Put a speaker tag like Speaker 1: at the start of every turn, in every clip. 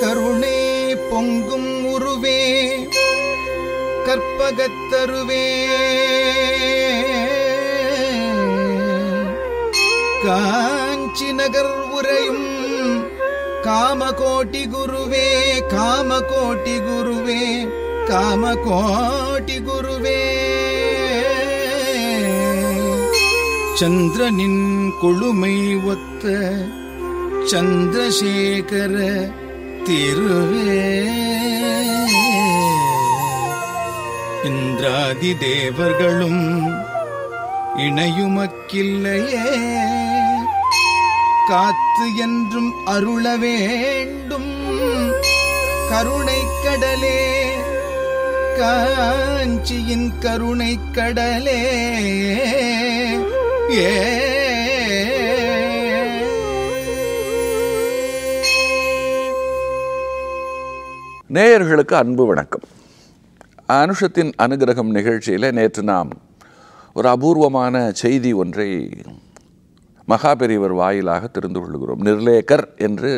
Speaker 1: கருணே பொங்கும் உருவே கற்பகத்தருவே காஞ்சி நகர் உரையும் காமகோட்டி குருவே காமகோட்டி குருவே காமகோட்டி குருவே சந்திரனின் கொழுமை ஒத்த சந்திரசேகர திருவே இந்திராதி தேவர்களும் இணையுமக்கில்லையே காத்து என்றும் அருள வேண்டும் கருணை கடலே காஞ்சியின் கருணை கடலே ஏ நேயர்களுக்கு அன்பு வணக்கம் அனுஷத்தின் அனுகிரகம் நிகழ்ச்சியில் நேற்று நாம் ஒரு அபூர்வமான செய்தி ஒன்றை மகாபெரியவர் வாயிலாக தெரிந்து கொள்கிறோம் நிர்லேக்கர் என்று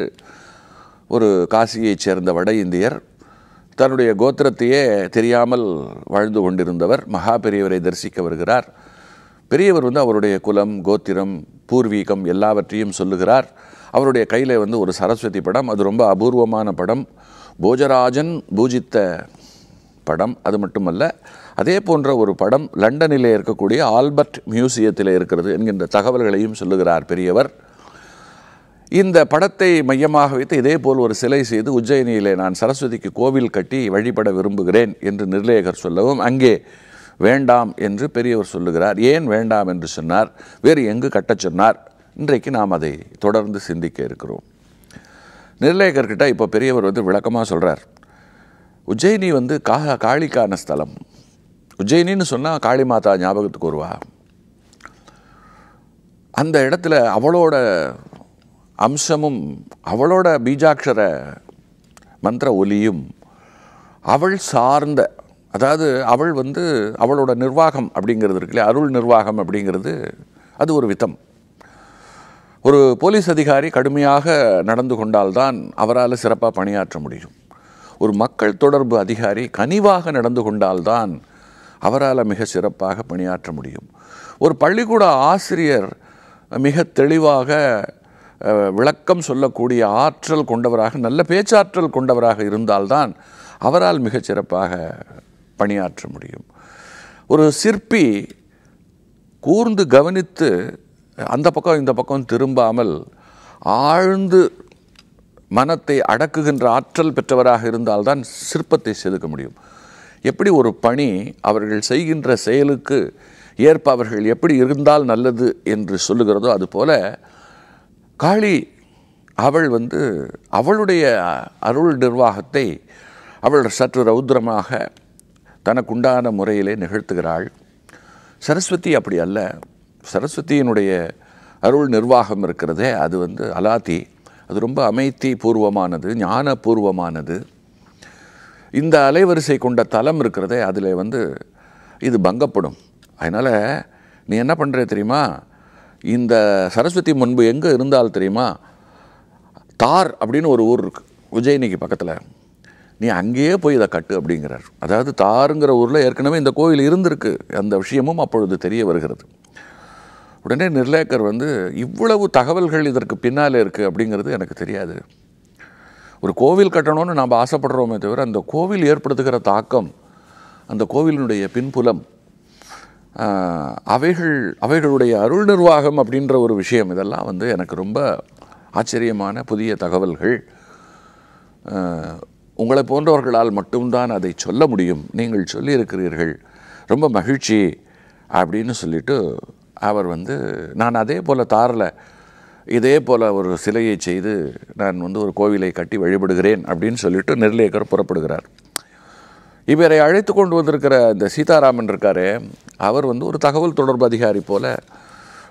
Speaker 1: ஒரு காசியைச் சேர்ந்த வட இந்தியர் தன்னுடைய கோத்திரத்தையே தெரியாமல் வாழ்ந்து கொண்டிருந்தவர் மகாபெரியவரை தரிசிக்க வருகிறார் பெரியவர் வந்து அவருடைய குலம் கோத்திரம் பூர்வீகம் எல்லாவற்றையும் சொல்லுகிறார் அவருடைய கையில் வந்து ஒரு சரஸ்வதி படம் அது ரொம்ப அபூர்வமான படம் போஜராஜன் பூஜித்த படம் அது மட்டுமல்ல அதே போன்ற ஒரு படம் லண்டனில் இருக்கக்கூடிய ஆல்பர்ட் மியூசியத்தில் இருக்கிறது என்கின்ற தகவல்களையும் சொல்லுகிறார் பெரியவர் இந்த படத்தை மையமாக வைத்து இதே போல் ஒரு சிலை செய்து உஜ்ஜயினியிலே நான் சரஸ்வதிக்கு கோவில் கட்டி வழிபட விரும்புகிறேன் என்று நிர்லேகர் சொல்லவும் அங்கே வேண்டாம் என்று பெரியவர் சொல்லுகிறார் ஏன் வேண்டாம் என்று சொன்னார் வேறு எங்கு கட்டச் சொன்னார் இன்றைக்கு நாம் அதை தொடர்ந்து சிந்திக்க இருக்கிறோம் நிர்லேகர்கிட்ட இப்போ பெரியவர் வந்து விளக்கமாக சொல்கிறார் உஜ்ஜயினி வந்து கா காளிக்கான ஸ்தலம் உஜ்ஜயினின்னு சொன்னால் காளி மாதா ஞாபகத்துக்கு வருவா அந்த இடத்துல அவளோட அம்சமும் அவளோட பீஜாட்சர மந்திர ஒலியும் அவள் சார்ந்த அதாவது அவள் வந்து அவளோட நிர்வாகம் அப்படிங்கிறது இருக்குல்ல அருள் நிர்வாகம் அப்படிங்கிறது அது ஒரு விதம் ஒரு போலீஸ் அதிகாரி கடுமையாக நடந்து கொண்டால்தான் அவரால் சிறப்பாக பணியாற்ற முடியும் ஒரு மக்கள் தொடர்பு அதிகாரி கனிவாக நடந்து கொண்டால்தான் அவரால் மிக சிறப்பாக பணியாற்ற முடியும் ஒரு பள்ளிக்கூட ஆசிரியர் மிக தெளிவாக விளக்கம் சொல்லக்கூடிய ஆற்றல் கொண்டவராக நல்ல பேச்சாற்றல் கொண்டவராக இருந்தால்தான் அவரால் மிகச்சிறப்பாக சிறப்பாக பணியாற்ற முடியும் ஒரு சிற்பி கூர்ந்து கவனித்து அந்த பக்கம் இந்த பக்கம் திரும்பாமல் ஆழ்ந்து மனத்தை அடக்குகின்ற ஆற்றல் பெற்றவராக இருந்தால்தான் சிற்பத்தை செதுக்க முடியும் எப்படி ஒரு பணி அவர்கள் செய்கின்ற செயலுக்கு ஏற்ப அவர்கள் எப்படி இருந்தால் நல்லது என்று சொல்லுகிறதோ அதுபோல காளி அவள் வந்து அவளுடைய அருள் நிர்வாகத்தை அவள் சற்று ரௌத்ரமாக தனக்குண்டான முறையிலே நிகழ்த்துகிறாள் சரஸ்வதி அப்படி அல்ல சரஸ்வதியினுடைய அருள் நிர்வாகம் இருக்கிறதே அது வந்து அலாத்தி அது ரொம்ப அமைதி பூர்வமானது ஞானபூர்வமானது இந்த அலைவரிசை கொண்ட தலம் இருக்கிறதே அதில் வந்து இது பங்கப்படும் அதனால் நீ என்ன பண்ணுற தெரியுமா இந்த சரஸ்வதி முன்பு எங்கே இருந்தால் தெரியுமா தார் அப்படின்னு ஒரு ஊர் இருக்குது உஜயினிக்கு பக்கத்தில் நீ அங்கேயே போய் இதை கட்டு அப்படிங்கிறார் அதாவது தாருங்கிற ஊரில் ஏற்கனவே இந்த கோயில் இருந்திருக்கு அந்த விஷயமும் அப்பொழுது தெரிய வருகிறது உடனே நிர்லேக்கர் வந்து இவ்வளவு தகவல்கள் இதற்கு பின்னாலே இருக்குது அப்படிங்கிறது எனக்கு தெரியாது ஒரு கோவில் கட்டணும்னு நாம் ஆசைப்படுறோமே தவிர அந்த கோவில் ஏற்படுத்துகிற தாக்கம் அந்த கோவிலினுடைய பின்புலம் அவைகள் அவைகளுடைய அருள் நிர்வாகம் அப்படின்ற ஒரு விஷயம் இதெல்லாம் வந்து எனக்கு ரொம்ப ஆச்சரியமான புதிய தகவல்கள் உங்களை போன்றவர்களால் மட்டும்தான் அதை சொல்ல முடியும் நீங்கள் சொல்லியிருக்கிறீர்கள் ரொம்ப மகிழ்ச்சி அப்படின்னு சொல்லிவிட்டு அவர் வந்து நான் அதே போல் தாரில் இதே போல் ஒரு சிலையை செய்து நான் வந்து ஒரு கோவிலை கட்டி வழிபடுகிறேன் அப்படின்னு சொல்லிட்டு நெல்லேக்கர் புறப்படுகிறார் இவரை அழைத்து கொண்டு வந்திருக்கிற இந்த சீதாராமன் இருக்காரே அவர் வந்து ஒரு தகவல் தொடர்பு அதிகாரி போல்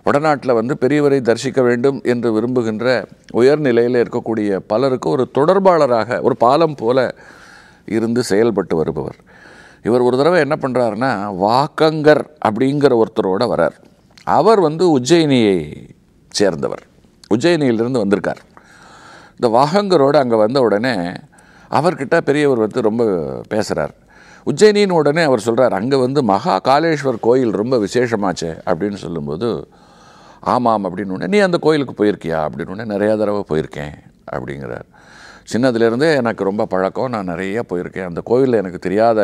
Speaker 1: வடநாட்டில் வந்து பெரியவரை தரிசிக்க வேண்டும் என்று விரும்புகின்ற உயர்நிலையில் இருக்கக்கூடிய பலருக்கு ஒரு தொடர்பாளராக ஒரு பாலம் போல இருந்து செயல்பட்டு வருபவர் இவர் ஒரு தடவை என்ன பண்ணுறாருன்னா வாக்கங்கர் அப்படிங்கிற ஒருத்தரோட வரார் அவர் வந்து உஜ்ஜயினியை சேர்ந்தவர் உஜ்ஜயினியிலிருந்து வந்திருக்கார் இந்த வாகங்கரோடு அங்கே வந்த உடனே அவர்கிட்ட பெரியவர் வந்து ரொம்ப பேசுகிறார் உஜ்ஜயினின்னு உடனே அவர் சொல்கிறார் அங்கே வந்து மகா காலேஸ்வர் கோயில் ரொம்ப விசேஷமாச்சு அப்படின்னு சொல்லும்போது ஆமாம் அப்படின்னு உடனே நீ அந்த கோயிலுக்கு போயிருக்கியா அப்படின்னு உடனே நிறையா தடவை போயிருக்கேன் அப்படிங்கிறார் சின்னதுலேருந்தே எனக்கு ரொம்ப பழக்கம் நான் நிறையா போயிருக்கேன் அந்த கோயிலில் எனக்கு தெரியாத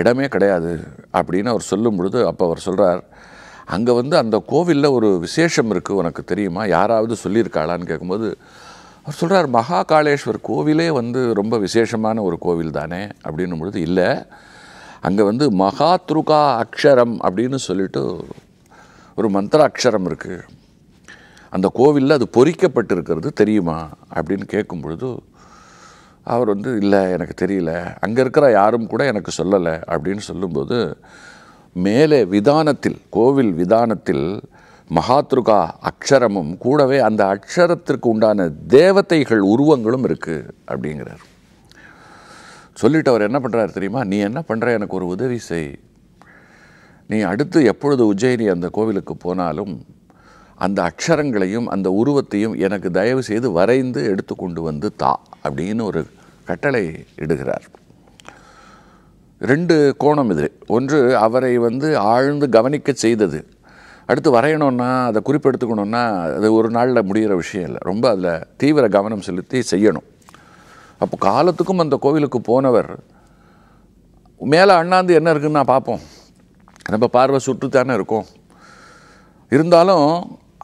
Speaker 1: இடமே கிடையாது அப்படின்னு அவர் சொல்லும் பொழுது அப்போ அவர் சொல்கிறார் அங்கே வந்து அந்த கோவிலில் ஒரு விசேஷம் இருக்குது உனக்கு தெரியுமா யாராவது சொல்லியிருக்காளான்னு கேட்கும்போது அவர் சொல்கிறார் மகா காளேஸ்வர் கோவிலே வந்து ரொம்ப விசேஷமான ஒரு கோவில் தானே அப்படின்னும் பொழுது இல்லை அங்கே வந்து மகா துருகா அக்ஷரம் அப்படின்னு சொல்லிட்டு ஒரு மந்திர அக்ஷரம் இருக்குது அந்த கோவிலில் அது பொறிக்கப்பட்டிருக்கிறது தெரியுமா அப்படின்னு கேட்கும் பொழுது அவர் வந்து இல்லை எனக்கு தெரியல அங்கே இருக்கிற யாரும் கூட எனக்கு சொல்லலை அப்படின்னு சொல்லும்போது மேலே விதானத்தில் கோவில் விதானத்தில் மகாத்ருகா அக்ஷரமும் கூடவே அந்த அக்ஷரத்திற்கு உண்டான தேவதைகள் உருவங்களும் இருக்குது அப்படிங்கிறார் சொல்லிட்டு அவர் என்ன பண்ணுறாரு தெரியுமா நீ என்ன பண்ணுற எனக்கு ஒரு உதவி செய் நீ அடுத்து எப்பொழுது உஜ்ஜயினி அந்த கோவிலுக்கு போனாலும் அந்த அக்ஷரங்களையும் அந்த உருவத்தையும் எனக்கு தயவு செய்து வரைந்து எடுத்து கொண்டு வந்து தா அப்படின்னு ஒரு கட்டளை இடுகிறார் ரெண்டு கோணம் இது ஒன்று அவரை வந்து ஆழ்ந்து கவனிக்க செய்தது அடுத்து வரையணும்னா அதை குறிப்பெடுத்துக்கணும்னா அது ஒரு நாளில் முடிகிற விஷயம் இல்லை ரொம்ப அதில் தீவிர கவனம் செலுத்தி செய்யணும் அப்போ காலத்துக்கும் அந்த கோவிலுக்கு போனவர் மேலே அண்ணாந்து என்ன இருக்குன்னு நான் பார்ப்போம் நம்ம பார்வை சுற்றுத்தானே இருக்கும் இருந்தாலும்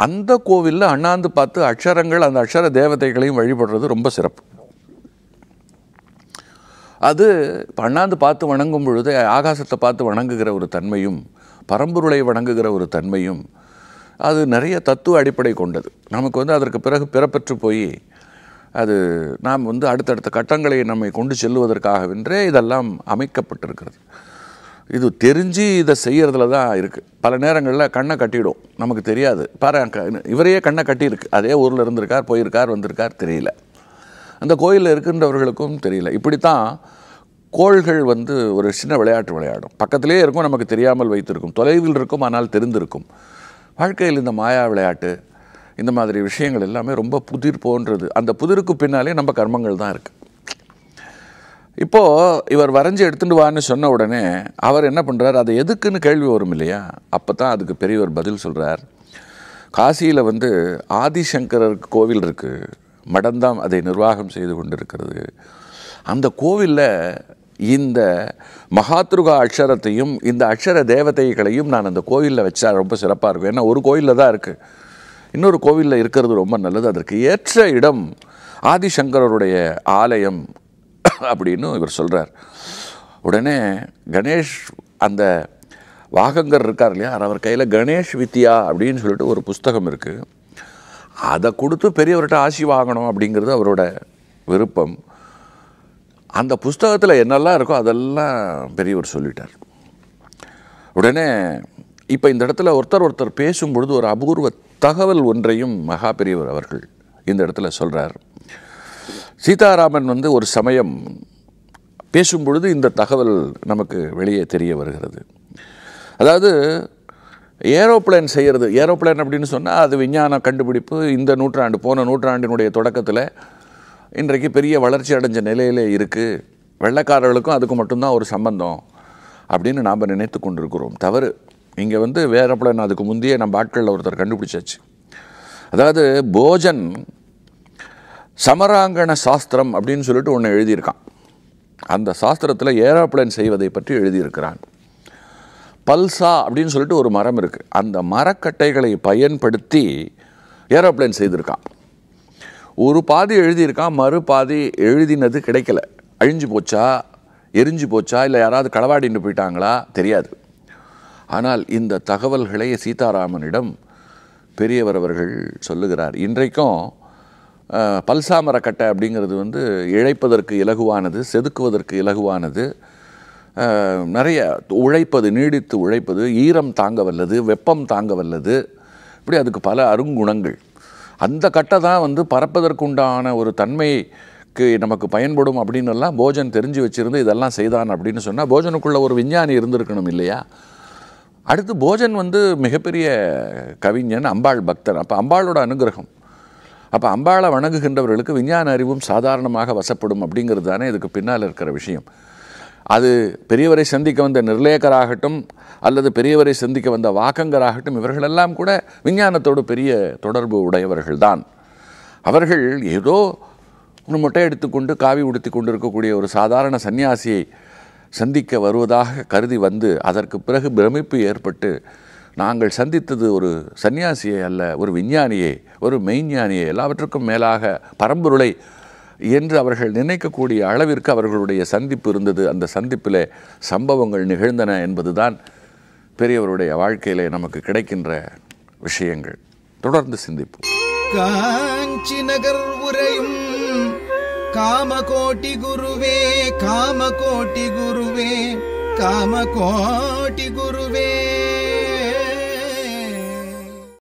Speaker 1: அந்த கோவிலில் அண்ணாந்து பார்த்து அக்ஷரங்கள் அந்த அக்ஷர தேவதைகளையும் வழிபடுறது ரொம்ப சிறப்பு அது பண்ணாந்து பார்த்து வணங்கும் பொழுது ஆகாசத்தை பார்த்து வணங்குகிற ஒரு தன்மையும் பரம்பொருளை வணங்குகிற ஒரு தன்மையும் அது நிறைய தத்துவ அடிப்படை கொண்டது நமக்கு வந்து அதற்கு பிறகு பிறப்பற்று போய் அது நாம் வந்து அடுத்தடுத்த கட்டங்களை நம்மை கொண்டு செல்வதற்காகவென்றே இதெல்லாம் அமைக்கப்பட்டிருக்கிறது இது தெரிஞ்சு இதை செய்கிறதுல தான் இருக்குது பல நேரங்களில் கண்ணை கட்டிவிடும் நமக்கு தெரியாது பாரு இவரையே கண்ணை கட்டியிருக்கு அதே ஊரில் இருந்திருக்கார் போயிருக்கார் வந்திருக்கார் தெரியல அந்த கோயிலில் இருக்கின்றவர்களுக்கும் தெரியல இப்படி தான் கோள்கள் வந்து ஒரு சின்ன விளையாட்டு விளையாடும் பக்கத்திலே இருக்கும் நமக்கு தெரியாமல் வைத்திருக்கும் தொலைவில் இருக்கும் ஆனால் தெரிந்திருக்கும் வாழ்க்கையில் இந்த மாயா விளையாட்டு இந்த மாதிரி விஷயங்கள் எல்லாமே ரொம்ப புதிர் போன்றது அந்த புதிருக்கு பின்னாலே நம்ம கர்மங்கள் தான் இருக்குது இப்போது இவர் வரைஞ்சி எடுத்துட்டு வான்னு சொன்ன உடனே அவர் என்ன பண்ணுறார் அது எதுக்குன்னு கேள்வி வரும் இல்லையா அப்போ தான் அதுக்கு பெரியவர் பதில் சொல்கிறார் காசியில் வந்து ஆதிசங்கரர் கோவில் இருக்குது மடந்தாம் அதை நிர்வாகம் செய்து கொண்டிருக்கிறது அந்த கோவிலில் இந்த மகாத்ருகா அக்ஷரத்தையும் இந்த அக்ஷர தேவதைகளையும் நான் அந்த கோயிலில் வச்சா ரொம்ப சிறப்பாக இருக்கும் ஏன்னா ஒரு கோயிலில் தான் இருக்குது இன்னொரு கோவிலில் இருக்கிறது ரொம்ப நல்லது அதற்கு ஏற்ற இடம் ஆதிசங்கரருடைய ஆலயம் அப்படின்னு இவர் சொல்கிறார் உடனே கணேஷ் அந்த வாகங்கர் இருக்கார் இல்லையா அவர் கையில் கணேஷ் வித்யா அப்படின்னு சொல்லிட்டு ஒரு புஸ்தகம் இருக்குது அதை கொடுத்து பெரியவர்கிட்ட ஆசி வாங்கணும் அப்படிங்கிறது அவரோட விருப்பம் அந்த புஸ்தகத்தில் என்னெல்லாம் இருக்கோ அதெல்லாம் பெரியவர் சொல்லிட்டார் உடனே இப்போ இந்த இடத்துல ஒருத்தர் ஒருத்தர் பேசும்பொழுது ஒரு அபூர்வ தகவல் ஒன்றையும் மகா பெரியவர் அவர்கள் இந்த இடத்துல சொல்கிறார் சீதாராமன் வந்து ஒரு சமயம் பேசும்பொழுது இந்த தகவல் நமக்கு வெளியே தெரிய வருகிறது அதாவது ஏரோப்ளேன் செய்கிறது ஏரோப்ளேன் அப்படின்னு சொன்னால் அது விஞ்ஞான கண்டுபிடிப்பு இந்த நூற்றாண்டு போன நூற்றாண்டினுடைய தொடக்கத்தில் இன்றைக்கு பெரிய வளர்ச்சி அடைஞ்ச நிலையிலே இருக்குது வெள்ளக்காரர்களுக்கும் அதுக்கு மட்டும்தான் ஒரு சம்பந்தம் அப்படின்னு நாம் நினைத்து கொண்டிருக்கிறோம் தவறு இங்கே வந்து வேறப்பட அதுக்கு முந்தைய நம்ம ஆட்களில் ஒருத்தர் கண்டுபிடிச்சாச்சு அதாவது போஜன் சமராங்கண சாஸ்திரம் அப்படின்னு சொல்லிட்டு ஒன்று எழுதியிருக்கான் அந்த சாஸ்திரத்தில் ஏரோப்ளேன் செய்வதை பற்றி எழுதியிருக்கிறான் பல்சா அப்படின்னு சொல்லிட்டு ஒரு மரம் இருக்குது அந்த மரக்கட்டைகளை பயன்படுத்தி ஏரோப்ளேன் செய்திருக்கான் ஒரு பாதி எழுதியிருக்கான் மறு பாதி எழுதினது கிடைக்கல அழிஞ்சு போச்சா எரிஞ்சு போச்சா இல்லை யாராவது களவாடின்னு போயிட்டாங்களா தெரியாது ஆனால் இந்த தகவல்களை சீதாராமனிடம் பெரியவர் அவர்கள் சொல்லுகிறார் இன்றைக்கும் பல்சாமரக்கட்டை அப்படிங்கிறது வந்து இழைப்பதற்கு இலகுவானது செதுக்குவதற்கு இலகுவானது நிறைய உழைப்பது நீடித்து உழைப்பது ஈரம் தாங்க வல்லது வெப்பம் தாங்க வல்லது இப்படி அதுக்கு பல அருங்குணங்கள் அந்த கட்டை தான் வந்து பறப்பதற்குண்டான ஒரு தன்மைக்கு நமக்கு பயன்படும் அப்படின்னு எல்லாம் போஜன் தெரிஞ்சு வச்சுருந்து இதெல்லாம் செய்தான் அப்படின்னு சொன்னால் போஜனுக்குள்ள ஒரு விஞ்ஞானி இருந்திருக்கணும் இல்லையா அடுத்து போஜன் வந்து மிகப்பெரிய கவிஞன் அம்பாள் பக்தன் அப்போ அம்பாளோட அனுகிரகம் அப்போ அம்பாளை வணங்குகின்றவர்களுக்கு விஞ்ஞான அறிவும் சாதாரணமாக வசப்படும் அப்படிங்கிறது தானே இதுக்கு பின்னால் இருக்கிற விஷயம் அது பெரியவரை சந்திக்க வந்த நிர்லேகராகட்டும் அல்லது பெரியவரை சந்திக்க வந்த வாக்கங்கராகட்டும் இவர்களெல்லாம் கூட விஞ்ஞானத்தோடு பெரிய தொடர்பு உடையவர்கள்தான் அவர்கள் ஏதோ ஒரு மொட்டை எடுத்துக்கொண்டு காவி உடுத்தி கொண்டிருக்கக்கூடிய ஒரு சாதாரண சன்னியாசியை சந்திக்க வருவதாக கருதி வந்து அதற்கு பிறகு பிரமிப்பு ஏற்பட்டு நாங்கள் சந்தித்தது ஒரு சன்னியாசியை அல்ல ஒரு விஞ்ஞானியை ஒரு மெய்ஞானியை எல்லாவற்றுக்கும் மேலாக பரம்பொருளை என்று அவர்கள் நினைக்கக்கூடிய அளவிற்கு அவர்களுடைய சந்திப்பு இருந்தது அந்த சந்திப்பில் சம்பவங்கள் நிகழ்ந்தன என்பதுதான் பெரியவருடைய வாழ்க்கையிலே நமக்கு கிடைக்கின்ற விஷயங்கள் தொடர்ந்து சிந்திப்போம் காஞ்சி நகர் உரையும் காமகோட்டி குருவே காமகோட்டி குருவே காமகோட்டி குருவே